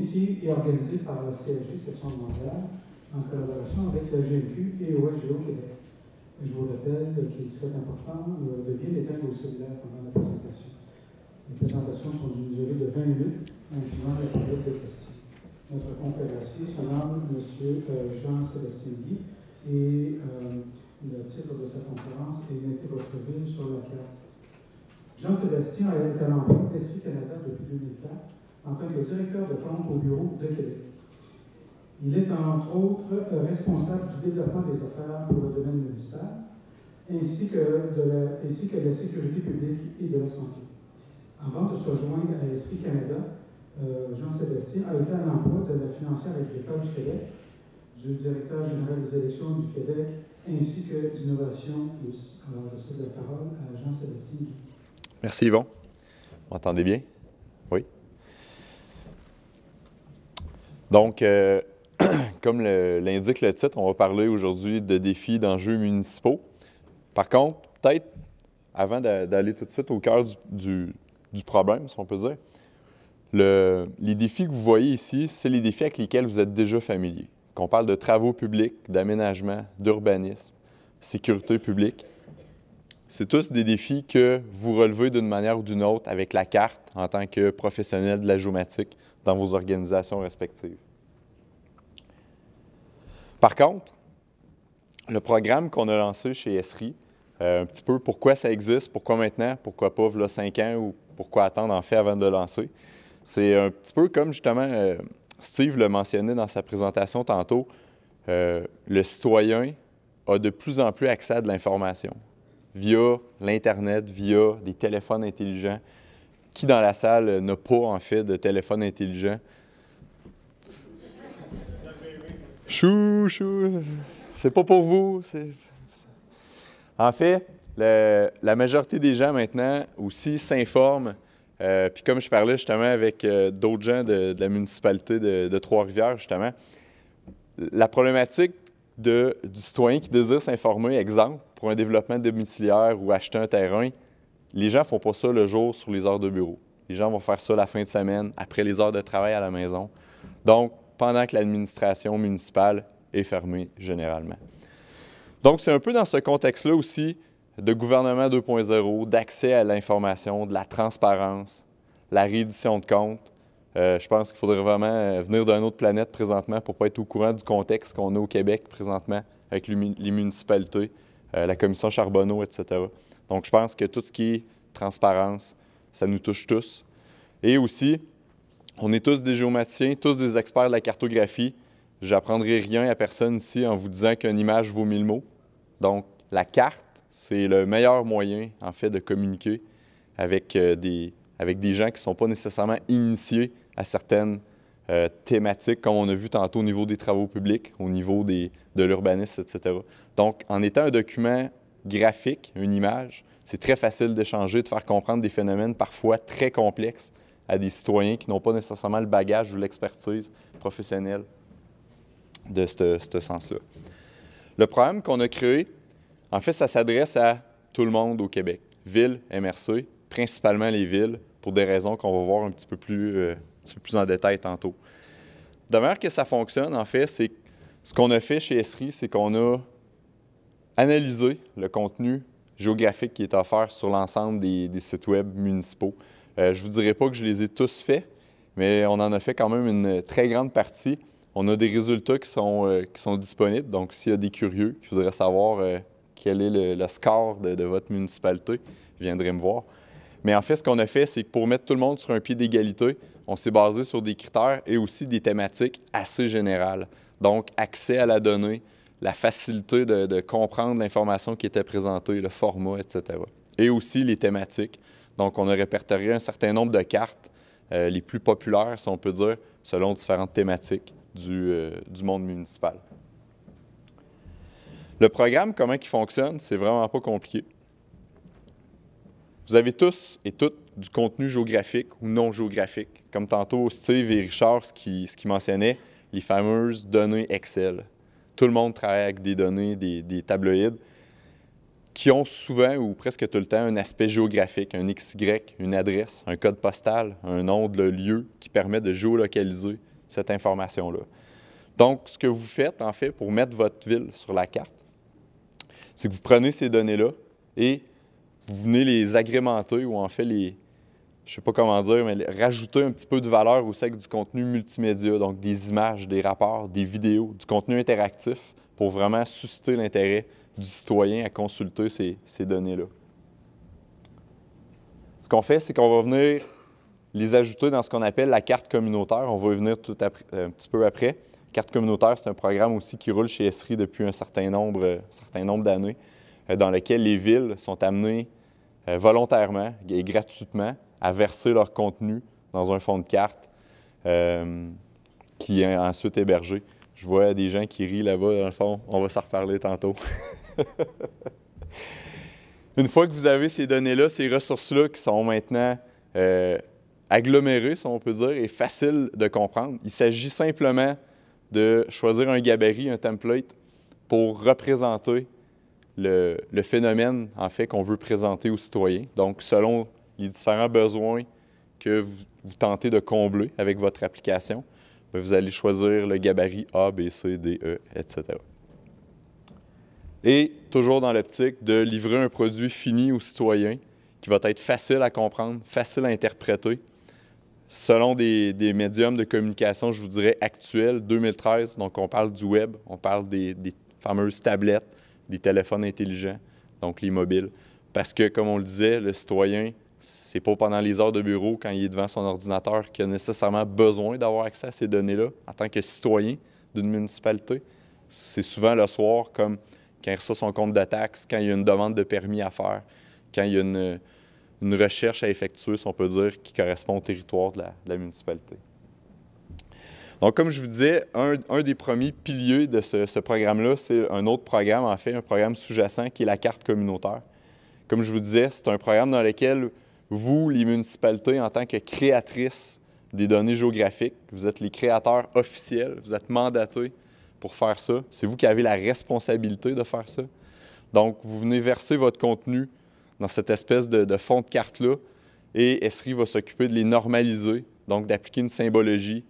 ici et organisé par la CSG, Section Montréal, en collaboration avec la GMQ et OSGO Québec. Je vous rappelle qu'il serait important euh, de bien éteindre vos cellulaires pendant la présentation. Les présentations sont d'une durée de 20 minutes, incluant la période de questions. Notre conférencier se nomme M. Euh, Jean-Sébastien Guy et euh, le titre de sa conférence est Mettez votre ville sur la carte. Jean-Sébastien a été à l'emploi Canada depuis 2004 en tant que directeur de plan au Bureau de Québec. Il est entre autres responsable du développement des affaires pour le domaine municipal, ainsi que de la, sécurité publique et de la santé. Avant de se joindre à Esprit Canada, euh, Jean-Sébastien a été à l'emploi de la financière agricole du Québec, du directeur général des élections du Québec, ainsi que d'Innovation Alors, je cède la parole à Jean-Sébastien. Merci, Yvon. Vous m'entendez bien? Donc, euh, comme l'indique le, titre, on va parler aujourd'hui de défis d'enjeux municipaux. Par contre, peut-être, avant d'aller tout de suite au cœur du, problème, si on peut dire, les défis que vous voyez ici, c'est les défis avec lesquels vous êtes déjà familier. Qu'on parle de travaux publics, d'aménagement, d'urbanisme, sécurité publique. C'est tous des défis que vous relevez d'une manière ou d'une autre avec la carte en tant que professionnel de la géomatique, dans vos organisations respectives. Par contre, le programme qu'on a lancé chez Esri, euh, un petit peu pourquoi ça existe, pourquoi maintenant, pourquoi pas voilà 5 ans ou pourquoi attendre en fait avant de le lancer, c'est un petit peu comme justement euh, Steve l'a mentionné dans sa présentation tantôt, euh, le citoyen a de plus en plus accès à de l'information via l'Internet, via des téléphones intelligents, qui dans la salle n'a pas, en fait, de téléphone intelligent? Chou, chou, c'est pas pour vous. En fait, la majorité des gens maintenant aussi s'informent. Euh, puis comme je parlais justement avec euh, d'autres gens de, la municipalité de, Trois-Rivières, justement, la problématique de, du citoyen qui désire s'informer, exemple, pour un développement domiciliaire ou acheter un terrain, les gens ne font pas ça le jour sur les heures de bureau. Les gens vont faire ça la fin de semaine, après les heures de travail à la maison. Donc, pendant que l'administration municipale est fermée généralement. Donc, c'est un peu dans ce contexte-là aussi de gouvernement 2.0, d'accès à l'information, de la transparence, la réédition de comptes. Euh, je pense qu'il faudrait vraiment euh, venir d'un autre planète présentement pour ne pas être au courant du contexte qu'on a au Québec présentement avec les municipalités, euh, la commission Charbonneau, etc. Donc, je pense que tout ce qui est transparence, ça nous touche tous. Et aussi, on est tous des géomaticiens, tous des experts de la cartographie. J'apprendrai rien à personne ici en vous disant qu'une image vaut mille mots. Donc, la carte, c'est le meilleur moyen, en fait, de communiquer avec euh, des, avec des gens qui ne sont pas nécessairement initiés à certaines euh, thématiques, comme on a vu tantôt au niveau des travaux publics, au niveau des, de l'urbanisme, etc. Donc, en étant un document graphique, une image, c'est très facile d'échanger, de faire comprendre des phénomènes parfois très complexes à des citoyens qui n'ont pas nécessairement le bagage ou l'expertise professionnelle de ce sens-là. Le problème qu'on a créé, en fait, ça s'adresse à tout le monde au Québec, ville, MRC, principalement les villes, pour des raisons qu'on va voir un petit peu plus, euh, plus en détail tantôt. De manière que ça fonctionne, en fait, c'est ce qu'on a fait chez Esri, c'est qu'on a analyser le contenu géographique qui est offert sur l'ensemble des, sites web municipaux. Euh, je ne vous dirai pas que je les ai tous faits, mais on en a fait quand même une très grande partie. On a des résultats qui sont, euh, qui sont disponibles, donc s'il y a des curieux qui voudraient savoir euh, quel est le, score de, votre municipalité, viendrez me voir. Mais en fait, ce qu'on a fait, c'est que pour mettre tout le monde sur un pied d'égalité, on s'est basé sur des critères et aussi des thématiques assez générales. Donc, accès à la donnée, la facilité de, comprendre l'information qui était présentée, le format, etc. Et aussi les thématiques. Donc, on a répertorié un certain nombre de cartes, euh, les plus populaires, si on peut dire, selon différentes thématiques euh, du, monde municipal. Le programme, comment il fonctionne, c'est vraiment pas compliqué. Vous avez tous et toutes du contenu géographique ou non géographique. Comme tantôt, Steve et Richard, ce qui, ce mentionnaient, les fameuses données Excel tout le monde travaille avec des données, des, des tabloïdes, qui ont souvent ou presque tout le temps un aspect géographique, un XY, une adresse, un code postal, un nom de lieu qui permet de géolocaliser cette information-là. Donc, ce que vous faites, en fait, pour mettre votre ville sur la carte, c'est que vous prenez ces données-là et vous venez les agrémenter ou en fait les, je sais pas comment dire, mais rajouter un petit peu de valeur au avec du contenu multimédia, donc des images, des rapports, des vidéos, du contenu interactif pour vraiment susciter l'intérêt du citoyen à consulter ces, données-là. Ce qu'on fait, c'est qu'on va venir les ajouter dans ce qu'on appelle la carte communautaire. On va y venir tout euh, un petit peu après. Carte communautaire, c'est un programme aussi qui roule chez Esri depuis un certain nombre, un euh, certain nombre d'années, euh, dans lequel les villes sont amenées volontairement et gratuitement à verser leur contenu dans un fond de carte euh, qui est ensuite hébergé. Je vois des gens qui rient là-bas, dans le fond. On va s'en reparler tantôt. Une fois que vous avez ces données-là, ces ressources-là qui sont maintenant euh, agglomérées, si on peut dire, et faciles de comprendre, il s'agit simplement de choisir un gabarit, un template pour représenter le, le phénomène, en fait, qu'on veut présenter aux citoyens. Donc, selon les différents besoins que vous, tentez de combler avec votre application, ben, vous allez choisir le gabarit A, B, C, D, E, etc. Et toujours dans l'optique de livrer un produit fini aux citoyens qui va être facile à comprendre, facile à interpréter. Selon des, médiums de communication, je vous dirais actuels, 2013, donc on parle du web, on parle des, des fameuses tablettes, des téléphones intelligents, donc les mobiles. Parce que, comme on le disait, le citoyen c'est pas pendant les heures de bureau, quand il est devant son ordinateur, qu'il a nécessairement besoin d'avoir accès à ces données-là en tant que citoyen d'une municipalité. C'est souvent le soir, comme quand il reçoit son compte de taxes, quand il y a une demande de permis à faire, quand il y a une, recherche à effectuer, si on peut dire, qui correspond au territoire de la, municipalité. Donc, comme je vous disais, un, des premiers piliers de ce programme-là, c'est un autre programme, en fait, un programme sous-jacent qui est la carte communautaire. Comme je vous disais, c'est un programme dans lequel vous, les municipalités, en tant que créatrices des données géographiques, vous êtes les créateurs officiels, vous êtes mandatés pour faire ça. C'est vous qui avez la responsabilité de faire ça. Donc, vous venez verser votre contenu dans cette espèce de, fond de carte-là et Esri va s'occuper de les normaliser, donc d'appliquer une symbologie,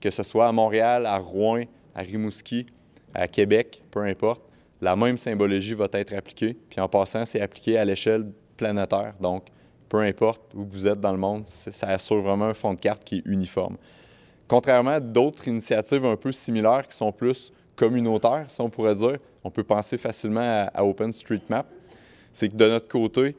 que ce soit à Montréal, à Rouen, à Rimouski, à Québec, peu importe. La même symbologie va être appliquée. Puis en passant, c'est appliqué à l'échelle planétaire. Donc, peu importe où vous êtes dans le monde, ça assure vraiment un fond de carte qui est uniforme. Contrairement à d'autres initiatives un peu similaires qui sont plus communautaires, si on pourrait dire, on peut penser facilement à, OpenStreetMap, c'est que de notre côté,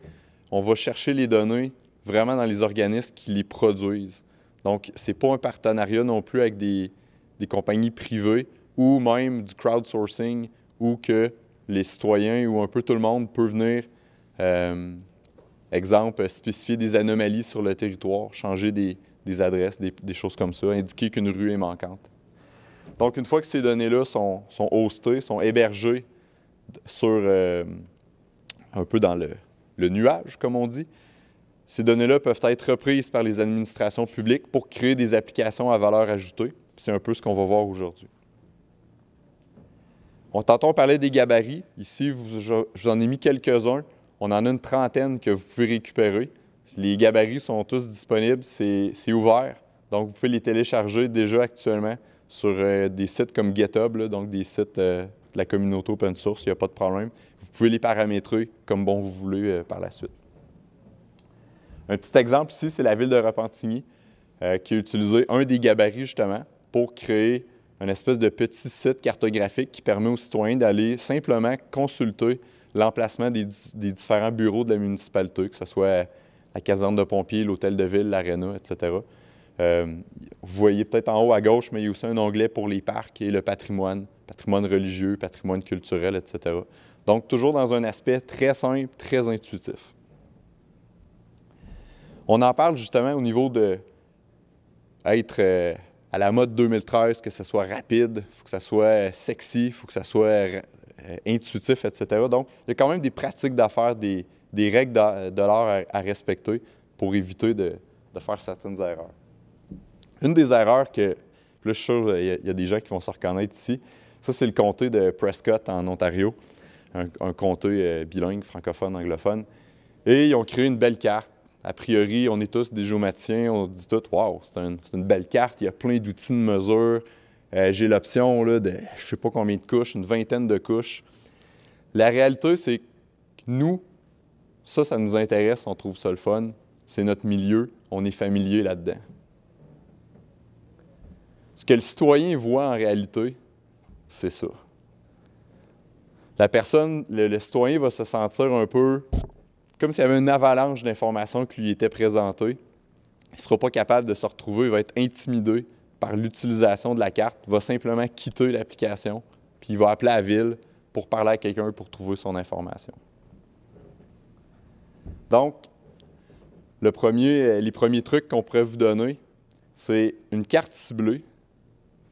on va chercher les données vraiment dans les organismes qui les produisent. Donc, ce n'est pas un partenariat non plus avec des, des compagnies privées ou même du crowdsourcing où que les citoyens ou un peu tout le monde peut venir euh, Exemple, spécifier des anomalies sur le territoire, changer des, adresses, des, choses comme ça, indiquer qu'une rue est manquante. Donc, une fois que ces données-là sont, hostées, sont hébergées sur euh, un peu dans le, nuage, comme on dit, ces données-là peuvent être reprises par les administrations publiques pour créer des applications à valeur ajoutée. C'est un peu ce qu'on va voir aujourd'hui. On t'entend parler des gabarits. Ici, j'en ai mis quelques-uns. On en a une trentaine que vous pouvez récupérer. Les gabarits sont tous disponibles, c'est ouvert. Donc, vous pouvez les télécharger déjà actuellement sur euh, des sites comme GitHub, donc des sites euh, de la communauté open source, il n'y a pas de problème. Vous pouvez les paramétrer comme bon vous voulez euh, par la suite. Un petit exemple ici, c'est la ville de Repentigny qui a utilisé un des gabarits justement pour créer un espèce de petit site cartographique qui permet aux citoyens d'aller simplement consulter l'emplacement des, différents bureaux de la municipalité, que ce soit la caserne de pompiers, l'hôtel de ville, l'aréna, etc. Euh, vous voyez peut-être en haut à gauche, mais il y a aussi un onglet pour les parcs et le patrimoine, patrimoine religieux, patrimoine culturel, etc. Donc, toujours dans un aspect très simple, très intuitif. On en parle justement au niveau de être euh, à la mode 2013, que ce soit rapide, il faut que ce soit euh, sexy, il faut que ce soit euh, intuitif, etc. Donc, il y a quand même des pratiques d'affaires, des, règles de, l'art à, respecter pour éviter de, faire certaines erreurs. Une des erreurs que, plus je suis sûr il y, a, des gens qui vont se reconnaître ici, ça, c'est le comté de Prescott en Ontario, un, comté euh, bilingue, francophone, anglophone. Et ils ont créé une belle carte. A priori, on est tous des géomatiens, on dit tout, wow, c'est une belle carte, il y a plein d'outils de mesure, euh, j'ai l'option là, de je ne sais pas combien de couches, une vingtaine de couches. La réalité, c'est que nous, ça, ça nous intéresse, on trouve ça le fun. C'est notre milieu, on est familier là-dedans. Ce que le citoyen voit en réalité, c'est ça. La personne, le, citoyen va se sentir un peu comme s'il y avait une avalanche d'informations qui lui étaient présentées. Il ne sera pas capable de se retrouver, il va être intimidé, par l'utilisation de la carte, va simplement quitter l'application, puis il va appeler la ville pour parler à quelqu'un pour trouver son information. Donc, le premier, euh, les premiers trucs qu'on pourrait vous donner, c'est une carte ciblée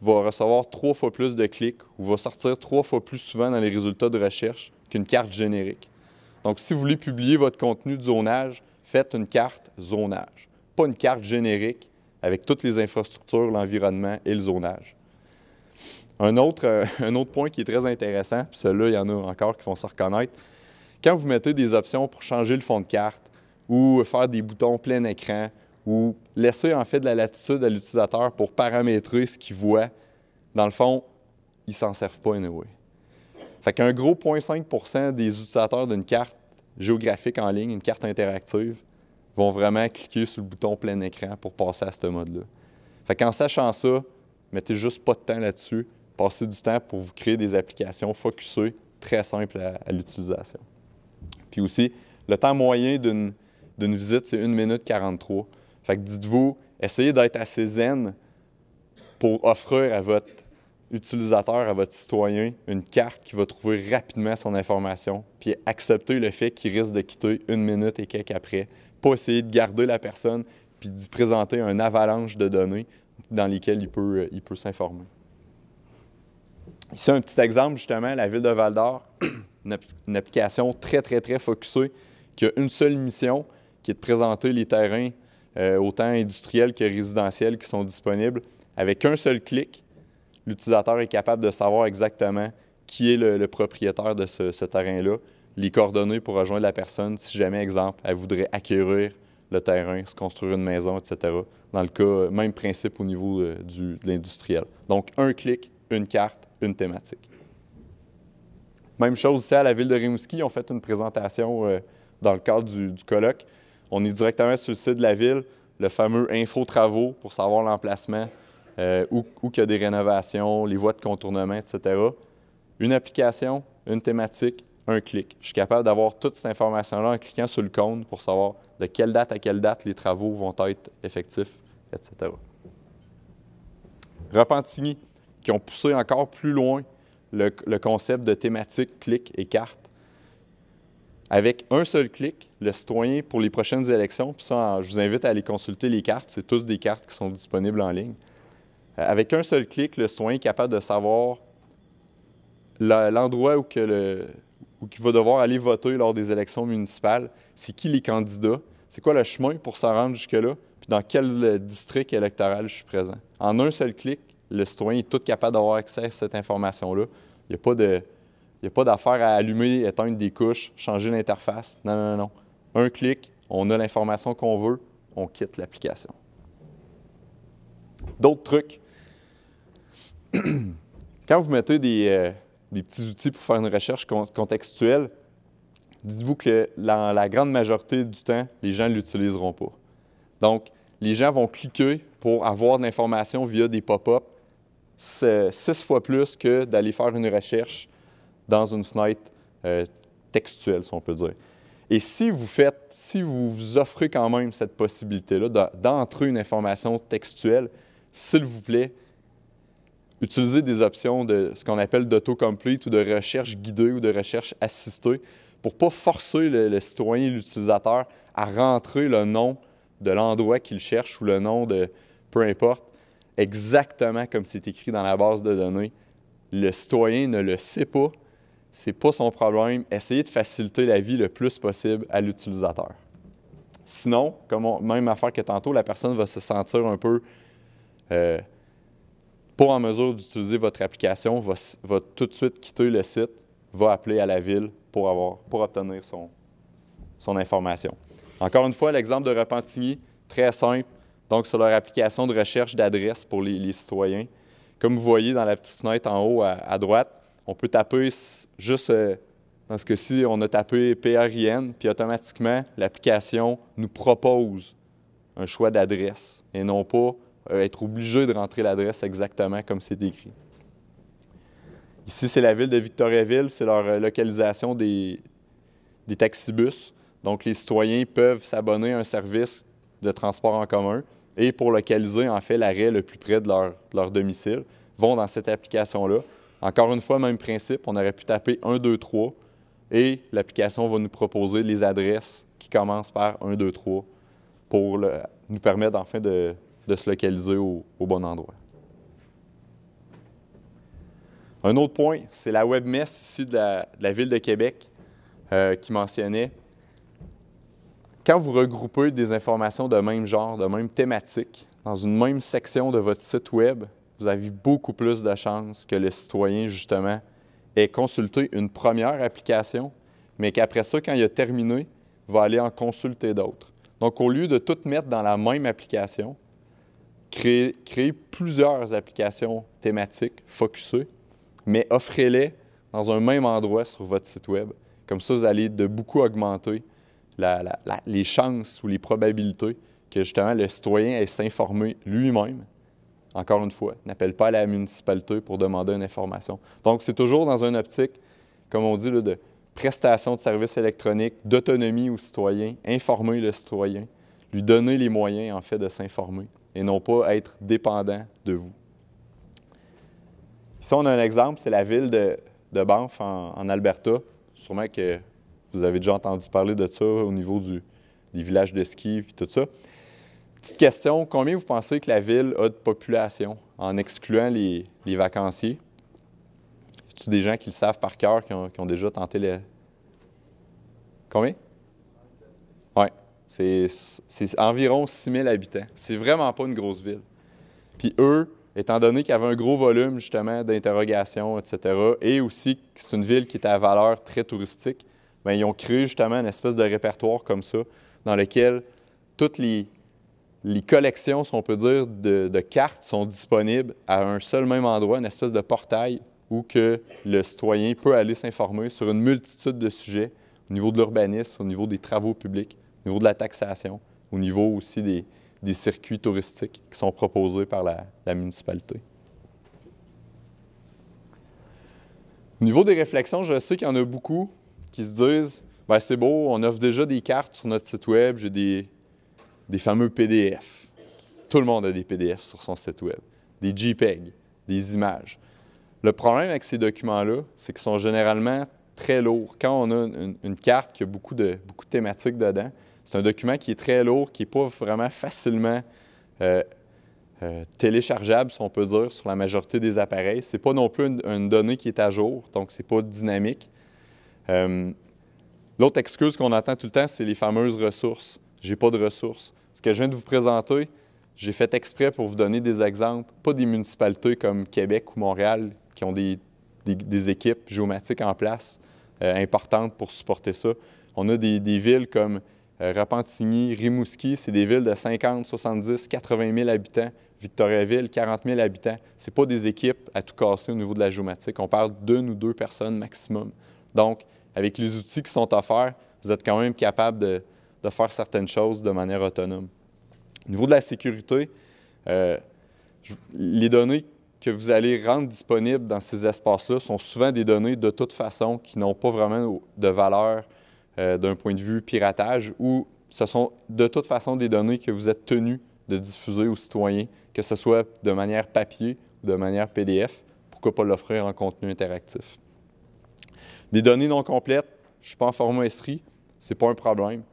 va recevoir trois fois plus de clics ou va sortir trois fois plus souvent dans les résultats de recherche qu'une carte générique. Donc, si vous voulez publier votre contenu de zonage, faites une carte zonage, pas une carte générique avec toutes les infrastructures, l'environnement et le zonage. Un autre, euh, un autre point qui est très intéressant, puis celui-là, il y en a encore qui vont se reconnaître, quand vous mettez des options pour changer le fond de carte ou faire des boutons plein écran ou laisser en fait de la latitude à l'utilisateur pour paramétrer ce qu'il voit, dans le fond, ils s'en servent pas anyway. Fait qu'un gros 0,5 des utilisateurs d'une carte géographique en ligne, une carte interactive, vont vraiment cliquer sur le bouton plein écran pour passer à ce mode-là. Fait qu'en sachant ça, mettez juste pas de temps là-dessus. Passez du temps pour vous créer des applications focusées, très simples à, l'utilisation. Puis aussi, le temps moyen d'une visite, c'est 1 minute 43. Fait que dites-vous, essayez d'être assez zen pour offrir à votre utilisateur, à votre citoyen, une carte qui va trouver rapidement son information, puis accepter le fait qu'il risque de quitter une minute et quelques après pas essayer de garder la personne puis d'y présenter un avalanche de données dans lesquelles il peut, euh, il peut s'informer. Ici, un petit exemple, justement, la ville de Val d'Or, une, application très, très, très focusée qui a une seule mission, qui est de présenter les terrains euh, autant industriels que résidentiels qui sont disponibles. Avec un seul clic, l'utilisateur est capable de savoir exactement qui est le, propriétaire de ce terrain-là, les coordonnées pour rejoindre la personne si jamais, exemple, elle voudrait acquérir le terrain, se construire une maison, etc. Dans le cas, euh, même principe au niveau euh, du, de l'industriel. Donc, un clic, une carte, une thématique. Même chose ici à la ville de Rimouski, on fait une présentation euh, dans le cadre du, colloque. On est directement sur le site de la ville, le fameux info travaux pour savoir l'emplacement, où, où il y a des rénovations, les voies de contournement, etc. Une application, une thématique, un clic. Je suis capable d'avoir toute cette information-là en cliquant sur le compte pour savoir de quelle date à quelle date les travaux vont être effectifs, etc. Repentigny, qui ont poussé encore plus loin le, concept de thématique, clic et carte. Avec un seul clic, le citoyen, pour les prochaines élections, puis ça, je vous invite à aller consulter les cartes, c'est tous des cartes qui sont disponibles en ligne. Euh, avec un seul clic, le citoyen est capable de savoir l'endroit où que le, ou qui va devoir aller voter lors des élections municipales, c'est qui les candidats, c'est quoi le chemin pour s'en rendre jusque-là, puis dans quel euh, district électoral je suis présent. En un seul clic, le citoyen est tout capable d'avoir accès à cette information-là. Il n'y a pas d'affaire à allumer, éteindre des couches, changer l'interface. Non, non, non. Un clic, on a l'information qu'on veut, on quitte l'application. D'autres trucs. Quand vous mettez des, euh, des petits outils pour faire une recherche contextuelle, dites-vous que la, la grande majorité du temps, les gens ne l'utiliseront pas. Donc, les gens vont cliquer pour avoir de l'information via des pop-up six fois plus que d'aller faire une recherche dans une fenêtre euh, textuelle, si on peut dire. Et si vous faites, si vous vous offrez quand même cette possibilité-là d'entrer une information textuelle, s'il vous plaît, utiliser des options de ce qu'on appelle d'autocomplete ou de recherche guidée ou de recherche assistée pour pas forcer le, citoyen, l'utilisateur à rentrer le nom de l'endroit qu'il cherche ou le nom de peu importe, exactement comme c'est écrit dans la base de données. Le citoyen ne le sait pas, c'est pas son problème. Essayez de faciliter la vie le plus possible à l'utilisateur. Sinon, comme même affaire que tantôt, la personne va se sentir un peu euh, pas en mesure d'utiliser votre application va, tout de suite quitter le site, va appeler à la ville pour, avoir, pour obtenir son, son information. Encore une fois, l'exemple de Repentigny, très simple. Donc, sur leur application de recherche d'adresse pour les, citoyens. Comme vous voyez dans la petite fenêtre en haut à, droite, on peut taper juste euh, dans ce cas-ci, on a tapé PRIN, puis automatiquement, l'application nous propose un choix d'adresse et non pas euh, être obligé de rentrer l'adresse exactement comme c'est écrit. Ici, c'est la ville de Victoriaville, c'est leur euh, localisation des, des taxibus. Donc, les citoyens peuvent s'abonner à un service de transport en commun et pour localiser, en fait, l'arrêt le plus près de leur, domicile, vont dans cette application-là. Encore une fois, même principe, on aurait pu taper 1, 2, 3 et l'application va nous proposer les adresses qui commencent par 1, 2, 3 pour nous permettre enfin de, de se localiser au, bon endroit. Un autre point, c'est la webmesse ici de la, Ville de Québec euh, qui mentionnait quand vous regroupez des informations de même genre, de même thématique, dans une même section de votre site Web, vous avez beaucoup plus de chances que le citoyen, justement, ait consulté une première application, mais qu'après ça, quand il a terminé, va aller en consulter d'autres. Donc, au lieu de tout mettre dans la même application, créer, plusieurs applications thématiques, focusées, mais offrez-les dans un même endroit sur votre site Web. Comme ça, vous allez de beaucoup augmenter les chances ou les probabilités que justement le citoyen ait s'informer lui-même. Encore une fois, n'appelle pas la municipalité pour demander une information. Donc, c'est toujours dans une optique, comme on dit, de prestation de services électroniques, d'autonomie aux citoyens, informer le citoyen, lui donner les moyens, en fait, de s'informer et non pas être dépendant de vous. Ici, on a un exemple, c'est la ville de, de Banff en, Alberta. Sûrement que vous avez déjà entendu parler de ça au niveau du, des villages de ski et tout ça. Petite question, combien vous pensez que la ville a de population en excluant les, les vacanciers? Y des gens qui le savent par cœur, qui ont, déjà tenté le... Combien? Oui. C'est environ 6 000 habitants. C'est vraiment pas une grosse ville. Puis eux, étant donné qu'il y avait un gros volume justement d'interrogations, etc., et aussi que c'est une ville qui est à valeur très touristique, bien, ils ont créé justement une espèce de répertoire comme ça, dans lequel toutes les, collections, si on peut dire, de, de, cartes sont disponibles à un seul même endroit, une espèce de portail où que le citoyen peut aller s'informer sur une multitude de sujets au niveau de l'urbanisme, au niveau des travaux publics, au niveau de la taxation, au niveau aussi des, circuits touristiques qui sont proposés par la, municipalité. Au niveau des réflexions, je sais qu'il y en a beaucoup qui se disent « ben, c'est beau, on offre déjà des cartes sur notre site web, j'ai des, des fameux PDF. » Tout le monde a des PDF sur son site web, des JPEG, des images. Le problème avec ces documents-là, c'est qu'ils sont généralement très lourds. Quand on a une, une carte qui a beaucoup de, beaucoup de thématiques dedans, c'est un document qui est très lourd, qui n'est pas vraiment facilement euh, euh, téléchargeable, si on peut dire, sur la majorité des appareils. Ce n'est pas non plus une, donnée qui est à jour, donc ce n'est pas dynamique. Euh, l'autre excuse qu'on entend tout le temps, c'est les fameuses ressources. J'ai pas de ressources. Ce que je viens de vous présenter, j'ai fait exprès pour vous donner des exemples, pas des municipalités comme Québec ou Montréal qui ont des, équipes géomatiques en place importantes pour supporter ça. On a des, des villes comme euh, Repentigny, Rimouski, c'est des villes de 50, 70, 80 000 habitants. Victoriaville, 40 000 habitants. Ce pas des équipes à tout casser au niveau de la géomatique. On parle d'une ou deux personnes maximum. Donc, avec les outils qui sont offerts, vous êtes quand même capable de, faire certaines choses de manière autonome. Au niveau de la sécurité, euh, les données que vous allez rendre disponibles dans ces espaces-là sont souvent des données de toute façon qui n'ont pas vraiment de valeur euh, d'un point de vue piratage où ce sont de toute façon des données que vous êtes tenus de diffuser aux citoyens, que ce soit de manière papier ou de manière PDF. Pourquoi pas l'offrir en contenu interactif? Des données non complètes, je ne suis pas en format SRI, ce n'est pas un problème.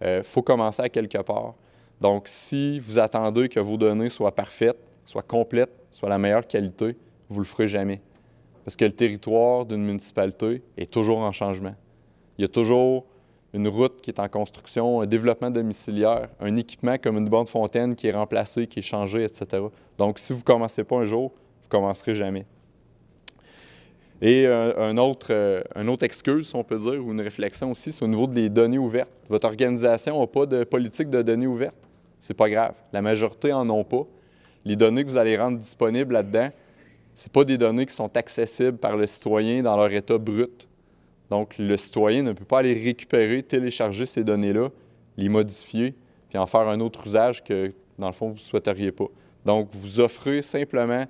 Il euh, faut commencer à quelque part. Donc, si vous attendez que vos données soient parfaites, soient complètes, soient la meilleure qualité, vous ne le ferez jamais. Parce que le territoire d'une municipalité est toujours en changement. Il y a toujours une route qui est en construction, un développement domiciliaire, un équipement comme une bande fontaine qui est remplacée, qui est changée, etc. Donc, si vous ne commencez pas un jour, vous ne commencerez jamais. Et euh, un autre, euh, une autre excuse, on peut dire, ou une réflexion aussi, c'est au niveau des données ouvertes. Votre organisation n'a pas de politique de données ouvertes. C'est pas grave. La majorité en ont pas. Les données que vous allez rendre disponibles là-dedans, ce pas des données qui sont accessibles par le citoyen dans leur état brut. Donc, le citoyen ne peut pas aller récupérer, télécharger ces données-là, les modifier, puis en faire un autre usage que, dans le fond, vous ne souhaiteriez pas. Donc, vous offrez simplement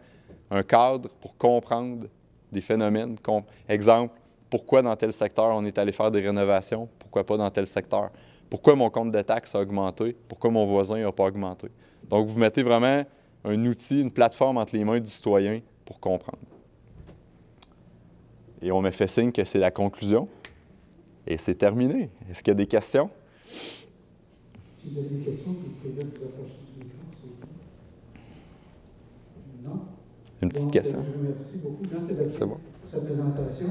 un cadre pour comprendre des phénomènes. Comme exemple, pourquoi dans tel secteur on est allé faire des rénovations, pourquoi pas dans tel secteur? Pourquoi mon compte de taxes a augmenté, pourquoi mon voisin n'a pas augmenté? Donc, vous mettez vraiment un outil, une plateforme entre les mains du citoyen pour comprendre. Et on me fait signe que c'est la conclusion. Et c'est terminé. Est-ce qu'il y a des questions? Si vous avez des questions, vous pouvez vous approcher sur l'écran. Non? Une petite question. Je vous remercie beaucoup, Jean-Sébastien, pour sa présentation.